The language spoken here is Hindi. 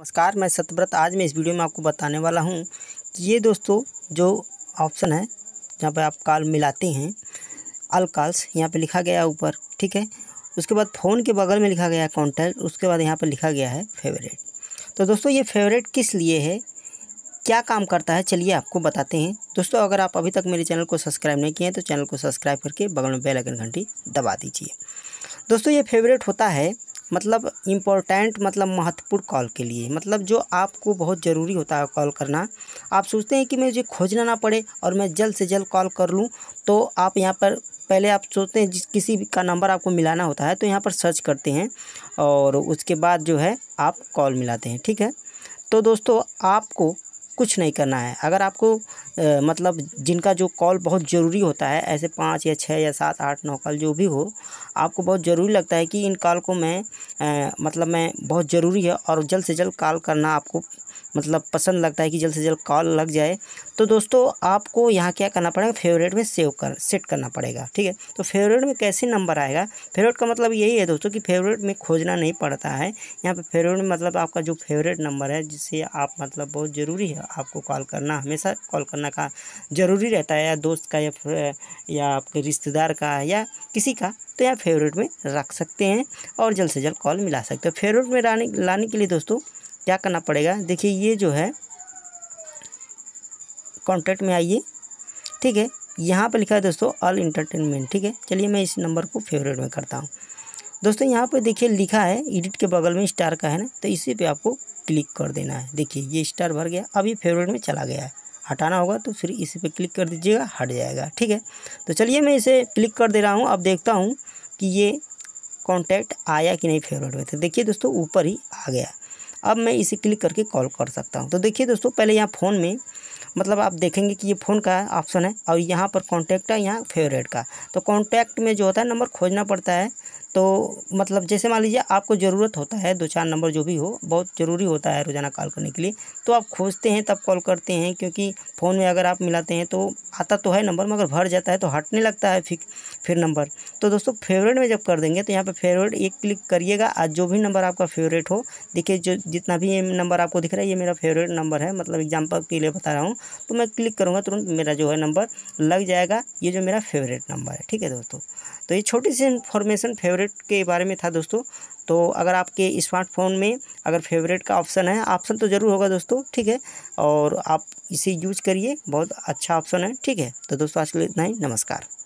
नमस्कार मैं सतव्रत आज मैं इस वीडियो में आपको बताने वाला हूँ कि ये दोस्तों जो ऑप्शन है जहाँ पर आप कॉल मिलाते हैं अल कॉल्स यहाँ पे लिखा गया ऊपर ठीक है उसके बाद फ़ोन के बगल में लिखा गया है कॉन्टैक्ट उसके बाद यहाँ पर लिखा गया है फेवरेट तो दोस्तों ये फेवरेट किस लिए है क्या काम करता है चलिए आपको बताते हैं दोस्तों अगर आप अभी तक मेरे चैनल को सब्सक्राइब नहीं किए हैं तो चैनल को सब्सक्राइब करके बगल में बेल आइकन घंटी दबा दीजिए दोस्तों ये फेवरेट होता है मतलब इम्पोर्टेंट मतलब महत्वपूर्ण कॉल के लिए मतलब जो आपको बहुत ज़रूरी होता है कॉल करना आप सोचते हैं कि मुझे खोजना ना पड़े और मैं जल्द से जल्द कॉल कर लूँ तो आप यहाँ पर पहले आप सोचते हैं जिस किसी का नंबर आपको मिलाना होता है तो यहाँ पर सर्च करते हैं और उसके बाद जो है आप कॉल मिलाते हैं ठीक है तो दोस्तों आपको कुछ नहीं करना है अगर आपको मतलब जिनका जो कॉल बहुत ज़रूरी होता है ऐसे पाँच या छः या सात आठ नौ कॉल जो भी हो आपको बहुत ज़रूरी लगता है कि इन कॉल को मैं मतलब मैं बहुत ज़रूरी है और जल्द से जल्द कॉल करना आपको मतलब पसंद लगता है कि जल्द से जल्द कॉल लग जाए तो दोस्तों आपको यहाँ क्या करना पड़ेगा फेवरेट में सेव कर सेट करना पड़ेगा ठीक है तो फेवरेट में कैसे नंबर आएगा फेवरेट का मतलब यही है दोस्तों कि फेवरेट में खोजना नहीं पड़ता है यहाँ पे फेवरेट में मतलब आपका जो फेवरेट नंबर है जिससे आप मतलब बहुत ज़रूरी है आपको कॉल करना हमेशा कॉल करना का ज़रूरी रहता है या दोस्त का या या आपके रिश्तेदार का या किसी का तो यहाँ फेवरेट में रख सकते हैं और जल्द से जल्द कॉल मिला सकते हैं फेवरेट में लाने लाने के लिए दोस्तों क्या करना पड़ेगा देखिए ये जो है कॉन्टैक्ट में आइए ठीक है यहाँ पर लिखा है दोस्तों ऑल इंटरटेनमेंट ठीक है चलिए मैं इस नंबर को फेवरेट में करता हूँ दोस्तों यहाँ पर देखिए लिखा है एडिट के बगल में स्टार का है ना तो इसी पे आपको क्लिक कर देना है देखिए ये स्टार भर गया अभी फेवरेट में चला गया है हटाना होगा तो फिर इसी पे क्लिक कर दीजिएगा हट जाएगा ठीक है तो चलिए मैं इसे क्लिक कर दे रहा हूँ अब देखता हूँ कि ये कॉन्टैक्ट आया कि नहीं फेवरेट में तो देखिए दोस्तों ऊपर ही आ गया अब मैं इसे क्लिक करके कॉल कर सकता हूँ तो देखिए दोस्तों पहले यहाँ फ़ोन में मतलब आप देखेंगे कि ये फ़ोन का ऑप्शन है और यहाँ पर कॉन्टैक्ट है यहाँ फेवरेट का तो कॉन्टैक्ट में जो होता है नंबर खोजना पड़ता है तो मतलब जैसे मान लीजिए आपको ज़रूरत होता है दो चार नंबर जो भी हो बहुत ज़रूरी होता है रोज़ाना कॉल करने के लिए तो आप खोजते हैं तब कॉल करते हैं क्योंकि फ़ोन में अगर आप मिलाते हैं तो आता तो है नंबर मगर भर जाता है तो हटने लगता है फिर फिर नंबर तो दोस्तों फेवरेट में जब कर देंगे तो यहाँ पर फेवरेट एक क्लिक करिएगा आज जो भी नंबर आपका फेवरेट हो देखिए जो जितना भी नंबर आपको दिख रहा है ये मेरा फेवरेट नंबर है मतलब एग्जाम्पल के लिए बता रहा हूँ तो मैं क्लिक करूँगा तुरंत मेरा जो है नंबर लग जाएगा ये जो मेरा फेवरेट नंबर है ठीक है दोस्तों तो ये छोटी सी इन्फॉर्मेशन फेवरेट फेवरेट के बारे में था दोस्तों तो अगर आपके स्मार्टफोन में अगर फेवरेट का ऑप्शन है ऑप्शन तो ज़रूर होगा दोस्तों ठीक है और आप इसे यूज करिए बहुत अच्छा ऑप्शन है ठीक है तो दोस्तों आज के लिए इतना ही नमस्कार